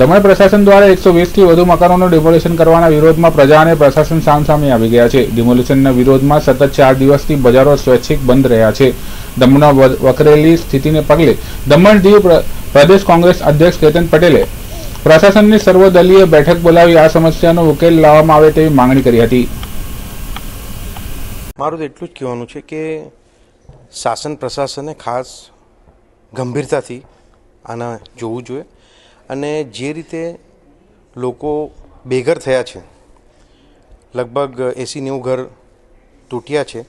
દમણ પ્રશાસન દ્વારા એકસો વીસથી વધુ મકાનોનું ડિમોલિશન કરવાના વિરોધમાં પ્રજા અને પ્રશાસન સામસામે આવી ગયા છે ડિમોલિશનના વિરોધમાં સતત ચાર દિવસથી બજારો સ્વૈચ્છિક બંધ રહ્યા છે દમણના વકરેલી સ્થિતિને પગલે દમણ દીવ પ્રદેશ કોંગ્રેસ અધ્યક્ષ કેતન પટેલે પ્રશાસનની સર્વદલીય બેઠક બોલાવી આ સમસ્યાનો ઉકેલ લાવવામાં આવે તેવી માંગણી કરી હતી મારું તો એટલું જ કહેવાનું છે કે શાસન પ્રશાસને ખાસ ગંભીરતાથી આના જોવું જોઈએ અને જે રીતે લોકો બેઘર થયા છે લગભગ એંસી નેવું ઘર તૂટ્યા છે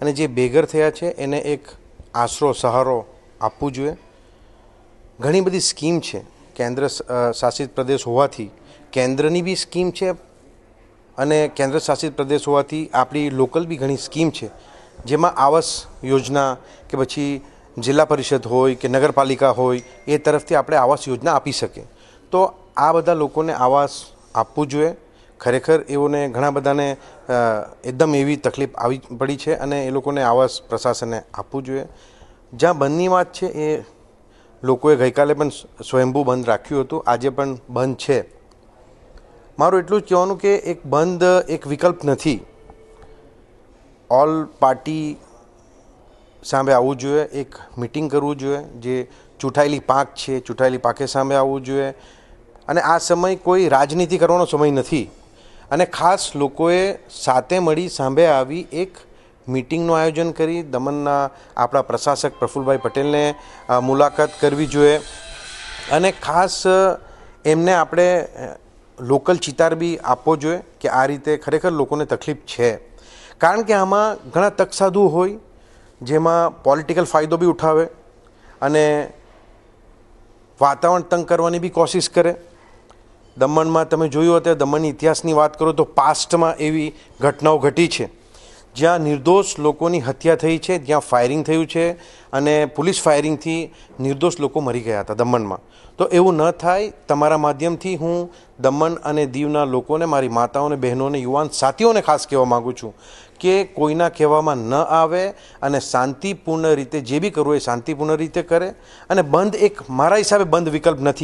અને જે બેઘર થયા છે એને એક આશરો સહારો આપવું જોઈએ ઘણી બધી સ્કીમ છે કેન્દ્ર શાસિત પ્રદેશ હોવાથી કેન્દ્રની બી સ્કીમ છે અને કેન્દ્ર શાસિત પ્રદેશ હોવાથી આપણી લોકલ બી ઘણી સ્કીમ છે જેમાં આવાસ યોજના કે પછી જિલ્લા પરિષદ હોય કે નગરપાલિકા હોય એ તરફથી આપણે આવાસ યોજના આપી શકીએ તો આ બધા લોકોને આવાસ આપવું જોઈએ ખરેખર એઓને ઘણા બધાને એકદમ એવી તકલીફ આવી પડી છે અને એ લોકોને આવાસ પ્રશાસને આપવું જોઈએ જ્યાં બંધની વાત છે એ લોકોએ ગઈકાલે પણ સ્વયંભૂ બંધ રાખ્યું હતું આજે પણ બંધ છે મારું એટલું જ કહેવાનું કે એક બંધ એક વિકલ્પ નથી ઓલ પાર્ટી સામે આવવું જોઈએ એક મિટિંગ કરવું જોઈએ જે ચૂંટાયેલી પાંખ છે ચૂંટાયેલી પાંખે સામે આવવું જોઈએ અને આ સમય કોઈ રાજનીતિ કરવાનો સમય નથી અને ખાસ લોકોએ સાથે મળી સામે આવી એક મિટિંગનું આયોજન કરી દમણના આપણા પ્રશાસક પ્રફુલભાઈ પટેલને મુલાકાત કરવી જોઈએ અને ખાસ એમને આપણે લોકલ ચિતાર બી આપવો જોઈએ કે આ રીતે ખરેખર લોકોને તકલીફ છે કારણ કે આમાં ઘણા તકસાધુ હોય જેમાં પોલિટિકલ ફાયદો બી ઉઠાવે અને વાતાવરણ તંગ કરવાની બી કોશિશ કરે દમણમાં તમે જોયું હતું દમણની ઇતિહાસની વાત કરો તો પાસ્ટમાં એવી ઘટનાઓ ઘટી છે જ્યાં નિર્દોષ લોકોની હત્યા થઈ છે જ્યાં ફાયરિંગ થયું છે અને પોલીસ ફાયરિંગથી નિર્દોષ લોકો મરી ગયા હતા દમણમાં તો એવું ન થાય તમારા માધ્યમથી હું દમણ અને દીવના લોકોને મારી માતાઓને બહેનોને યુવાન સાથીઓને ખાસ કહેવા માગું છું કે કોઈના કહેવામાં ન આવે અને શાંતિપૂર્ણ રીતે જે બી કરવું એ શાંતિપૂર્ણ રીતે કરે અને બંધ એક મારા હિસાબે બંધ વિકલ્પ નથી